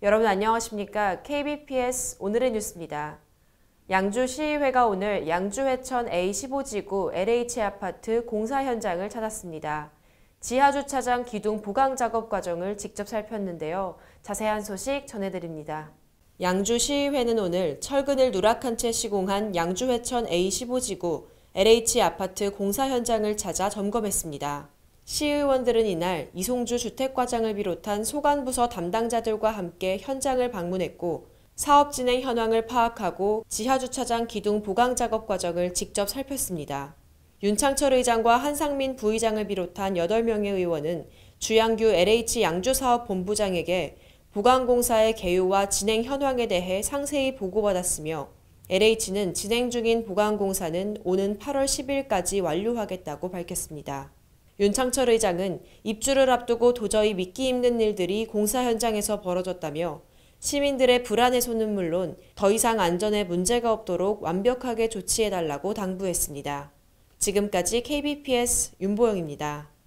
여러분 안녕하십니까? KBPS 오늘의 뉴스입니다. 양주시의회가 오늘 양주회천 A15지구 LH 아파트 공사 현장을 찾았습니다. 지하주차장 기둥 보강 작업 과정을 직접 살폈는데요. 자세한 소식 전해드립니다. 양주시의회는 오늘 철근을 누락한 채 시공한 양주회천 A15지구 LH 아파트 공사 현장을 찾아 점검했습니다. 시의원들은 이날 이송주 주택과장을 비롯한 소관부서 담당자들과 함께 현장을 방문했고 사업 진행 현황을 파악하고 지하주차장 기둥 보강 작업 과정을 직접 살폈습니다. 윤창철 의장과 한상민 부의장을 비롯한 8명의 의원은 주양규 LH 양주사업본부장에게 보강공사의 개요와 진행 현황에 대해 상세히 보고받았으며 LH는 진행 중인 보강공사는 오는 8월 10일까지 완료하겠다고 밝혔습니다. 윤창철 의장은 입주를 앞두고 도저히 믿기 힘든 일들이 공사 현장에서 벌어졌다며 시민들의 불안의 손은 물론 더 이상 안전에 문제가 없도록 완벽하게 조치해달라고 당부했습니다. 지금까지 KBPS 윤보영입니다.